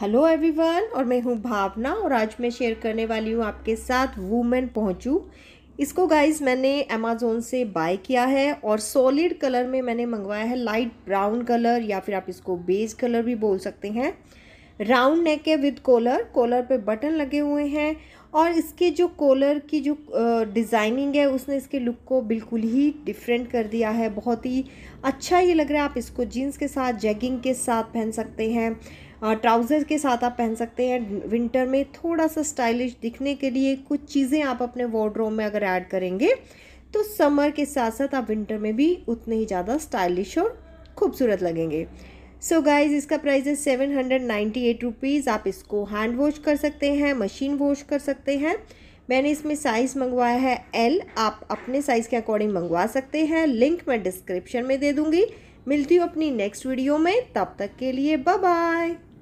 hello everyone और मैं हूँ भावना और आज मैं शेयर करने वाली हूँ आपके साथ वूमेन पहुँचू इसको गाइस मैंने अमेजोन से बाय किया है और सॉलिड कलर में मैंने मंगवाया है लाइट ब्राउन कलर या फिर आप इसको बेज कलर भी बोल सकते हैं राउंड नेक है विद कॉलर कॉलर पे बटन लगे हुए हैं और इसके जो कॉलर की जो डिज़ाइनिंग है उसने इसके लुक को बिल्कुल ही डिफरेंट कर दिया है बहुत ही अच्छा ये लग रहा है आप इसको जीन्स के साथ जैगिंग के साथ पहन सकते हैं ट्राउज़र के साथ आप पहन सकते हैं विंटर में थोड़ा सा स्टाइलिश दिखने के लिए कुछ चीज़ें आप अपने वॉर्ड्रोम में अगर ऐड करेंगे तो समर के साथ साथ आप विंटर में भी उतने ही ज़्यादा स्टाइलिश और खूबसूरत लगेंगे सो so गाइज इसका प्राइस है seven hundred ninety eight rupees आप इसको हैंड वॉश कर सकते हैं मशीन वॉश कर सकते हैं मैंने इसमें साइज़ मंगवाया है एल आप अपने साइज़ के अकॉर्डिंग मंगवा सकते हैं लिंक मैं डिस्क्रिप्शन में दे दूँगी मिलती हूँ अपनी नेक्स्ट वीडियो में तब तक के लिए बाय बाय